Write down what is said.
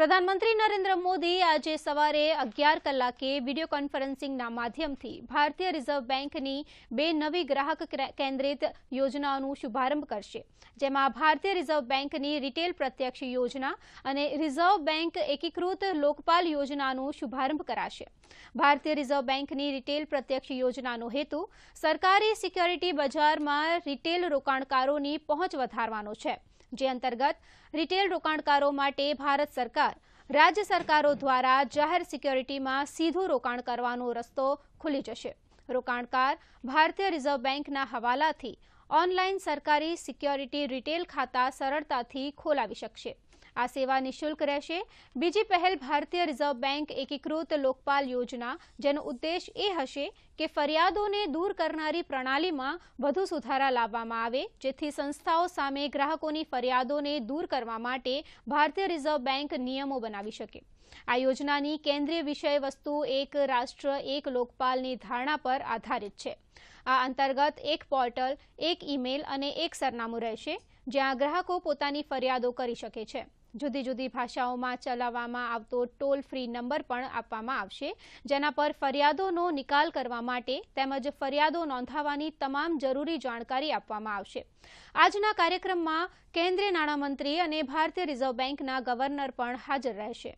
પ્રધાનમંત્રી નરેન્દ્ર મોદી આજે સવારે અગિયાર કલાકે વિડીયો કોન્ફરન્સિંગના માધ્યમથી ભારતીય રિઝર્વ બેંકની બે નવી ગ્રાહક કેન્દ્રિત યોજનાઓનું શુભારંભ કરશે જેમાં ભારતીય રિઝર્વ બેંકની રિટેલ પ્રત્યક્ષ યોજના અને રિઝર્વ બેંક એકીકૃત લોકપાલ યોજનાનો શુભારંભ કરાશે ભારતીય રિઝર્વ બેંકની રિટેલ પ્રત્યક્ષ યોજનાનો હેતુ સરકારી સિક્યોરિટી બજારમાં રિટેલ રોકાણકારોની પહોંચ વધારવાનો છે જે અંતર્ગત રિટેલ રોકાણકારો માટે ભારત સરકાર રાજ્ય સરકારો દ્વારા જાહેર સિક્યોરિટીમાં સીધું રોકાણ કરવાનો રસ્તો ખુલી જશે રોકાણકાર ભારતીય રિઝર્વ બેન્કના હવાલાથી ઓનલાઈન સરકારી સિક્યોરિટી રિટેલ ખાતા સરળતાથી ખોલાવી શકશે આ સેવા નિઃશુલ્ક રહેશે બીજી પહેલ ભારતીય રિઝર્વ બેન્ક એકીકૃત લોકપાલ યોજના જેનો ઉદ્દેશ એ હશે કે ફરિયાદોને દૂર કરનારી પ્રણાલીમાં વધુ સુધારા લાવવામાં આવે જેથી સંસ્થાઓ સામે ગ્રાહકોની ફરિયાદોને દૂર કરવા માટે ભારતીય રિઝર્વ બેંક નિયમો બનાવી શકે આ યોજનાની કેન્દ્રીય વિષય વસ્તુ એક રાષ્ટ્ર એક લોકપાલની ધારણા પર આધારિત છે આ અંતર્ગત એક પોર્ટલ એક ઇમેલ અને એક સરનામું રહેશે જ્યાં ગ્રાહકો પોતાની ફરિયાદો કરી શકે છે જુદી જુદી ભાષાઓમાં ચલાવવામાં આવતો ટોલ ફ્રી નંબર પણ આપવામાં આવશે જેના પર ફરિયાદોનો નિકાલ કરવા માટે તેમજ ફરિયાદો નોંધાવવાની તમામ જરૂરી જાણકારી આપવામાં આવશે આજના કાર્યક્રમમાં કેન્દ્રીય નાણામંત્રી અને ભારતીય રિઝર્વ બેન્કના ગવર્નર પણ હાજર રહેશે